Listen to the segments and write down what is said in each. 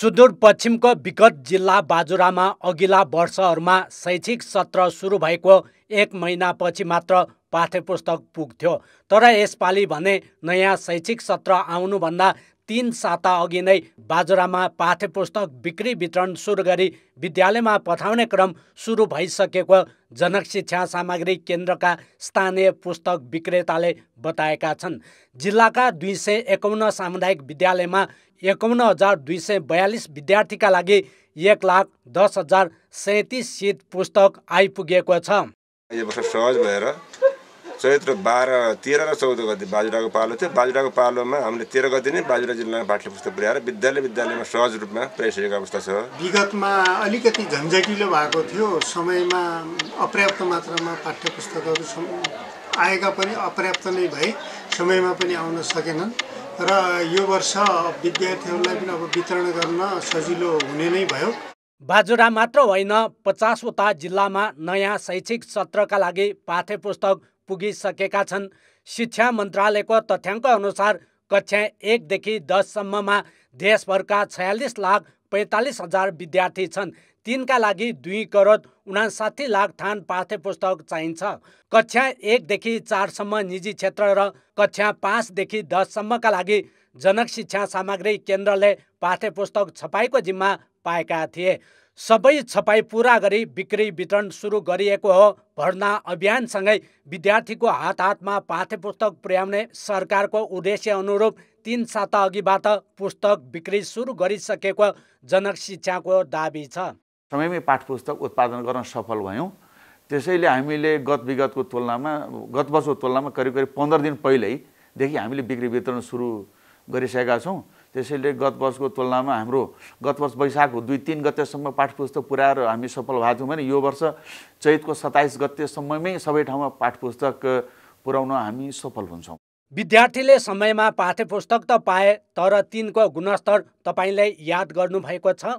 सुदूरपश्चिमको विगत जिल्ला बाजुरामा अघिल्ला वर्षहरूमा शैक्षिक सत्र सुरु भएको एक महिनापछि मात्र पाठ्यपुस्तक पुग्थ्यो तर यसपालि भने नयाँ शैक्षिक सत्र आउनुभन्दा तीन साता अघि नै बाजुरामा पाठ्यपुस्तक बिक्री वितरण सुरु गरी विद्यालयमा पठाउने क्रम सुरु भइसकेको जनक शिक्षा सामग्री केन्द्रका स्थानीय पुस्तक विक्रेताले बताएका छन् जिल्लाका दुई सय एकाउन्न सामुदायिक विद्यालयमा एकाउन्न हजार दुई सय बयालिस विद्यार्थीका लागि एक लाख दस हजार सैँतिस सिट पुस्तक आइपुगेको छ चैत्र बाह्र तेह्र र चौध गति बाजुराको पालो थियो बाजुराको पालोमा हामीले तेह्र गति नै बाजुरा जिल्लामा पाठ्य पुस्तक पुर्याएर विद्यालय विद्यालयमा सहज रूपमा पुर्याइसकेको अवस्था छ विगतमा अलिकति झन्झटिलो भएको थियो समयमा अपर्याप्त मात्रामा पाठ्य पुस्तकहरू आएका पनि अपर्याप्त नै भए समयमा पनि आउन सकेनन् र यो वर्ष विद्यार्थीहरूलाई पनि अब वितरण गर्न सजिलो हुने नै भयो बाजुरा मात्र होइन पचासवटा जिल्लामा नयाँ शैक्षिक सत्रका लागि पाठ्य पुस्तक पुगिसकेका छन् शिक्षा मन्त्रालयको तथ्याङ्क अनुसार कक्षा एकदेखि दससम्ममा देशभरका छयालिस लाख पैँतालिस हजार विद्यार्थी छन् तिनका लागि दुई करोड उनासाठी लाख थान पाठ्यपुस्तक चाहिन्छ कक्षा एकदेखि चारसम्म निजी क्षेत्र र कक्षा पाँचदेखि दससम्मका लागि जनक शिक्षा सामग्री केन्द्रले पाठ्यपुस्तक छपाईको जिम्मा पाएका थिए सबै छपाई पुरा गरी बिक्री वितरण सुरु गरिएको हो भर्ना अभियानसँगै विद्यार्थीको हात हातमा पाठ्यपुस्तक पुर्याउने सरकारको उद्देश्य अनुरूप तिन साता अघिबाट पुस्तक बिक्री सुरु गरिसकेको जनक शिक्षाको दावी छ समयमै पाठ्यपुस्तक उत्पादन गर्न सफल भयौँ त्यसैले हामीले गत विगतको तुलनामा गत वर्षको तुलनामा करिब करिब पन्ध्र दिन पहिल्यैदेखि हामीले बिक्री वितरण सुरु गरिसकेका छौँ त्यसैले गत वर्षको तुलनामा हाम्रो गत वर्ष वैशाखको दुई तिन गतेसम्म पुस्तक पुऱ्याएर हामी सफल भएको थियौँ भने यो वर्ष चैतको सत्ताइस गतेसम्ममै सबै ठाउँमा पुस्तक पुर्याउन हामी सफल हुन्छौँ विद्यार्थीले समयमा पाठ्यपुस्तक त पाए तर तिनको गुणस्तर तपाईँले याद गर्नुभएको छ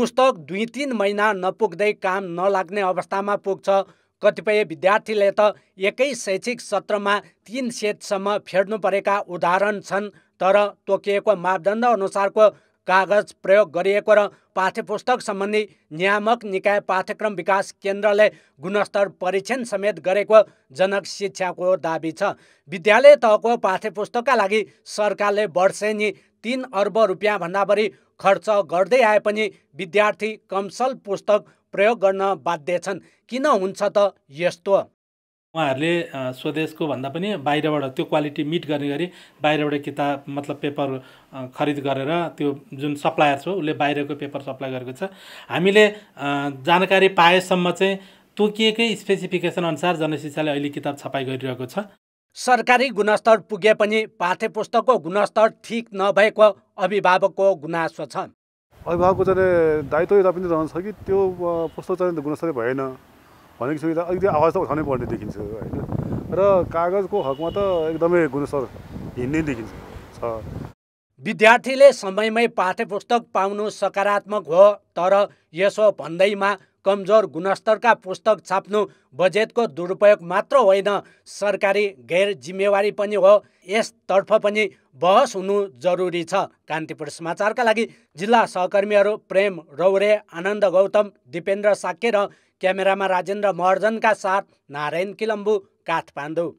पुस्तक दुई तिन महिना नपुग्दै काम नलाग्ने अवस्थामा पुग्छ कतिपय विद्यार्थीले त एकै शैक्षिक सत्रमा तिन सेटसम्म फेर्नु परेका उदाहरण छन् तर तोकिएको मापदण्ड अनुसारको कागज प्रयोग गरिएको र पाठ्यपुस्तक सम्बन्धी नियामक निकाय पाठ्यक्रम विकास केन्द्रले गुणस्तर परीक्षण समेत गरेको जनक शिक्षाको दावी छ विद्यालय तहको पाठ्यपुस्तकका लागि सरकारले वर्षेनी तिन अर्ब रुपियाँभन्दा बढी खर्च गर्दै आए पनि विद्यार्थी कमसल पुस्तक प्रयोग गर्न बाध्य छन् किन हुन्छ त यस्तो उहाँहरूले स्वदेशको भन्दा पनि बाहिरबाट त्यो क्वालिटी मिट गर्ने गरी बाहिरबाट किताब मतलब पेपर खरिद गरेर त्यो जुन सप्लायर छ उसले बाहिरको पेपर सप्लाई गरेको छ हामीले जानकारी पाएसम्म चाहिँ तोकिएकै स्पेसिफिकेसन अनुसार जनशिक्षाले अहिले किताब छपाई गरिरहेको छ सरकारी गुणस्तर पुगे पनि पाठ्य पुस्तकको गुणस्तर ठिक नभएको अभिभावकको गुनासो छ अभिभावकको चाहिँ दायित्व यता पनि रहन्छ कि त्यो पुस्तक चाहिँ गुणस्तरै भएन भनेको सुविधा अलिकति आवाज त उठाउनै पर्ने देखिन्छ होइन र कागजको हकमा त एकदमै गुणस्तर हिँड्ने देखिन्छ छ विद्यार्थीले समयमै पाठ्यपुस्तक पाउनु सकारात्मक हो तर यसो भन्दैमा कमजोर गुणस्तरका पुस्तक छाप्नु बजेटको दुरुपयोग मात्र होइन सरकारी गैर जिम्मेवारी पनि हो यसतर्फ पनि बहस हुनु जरुरी छ कान्तिपुर समाचारका लागि जिल्ला सहकर्मीहरू प्रेम रौरे आनन्द गौतम दिपेन्द्र साक्य र क्यामेरामा राजेन्द्र महर्जनका साथ नारायण किलम्बु काठमाडौँ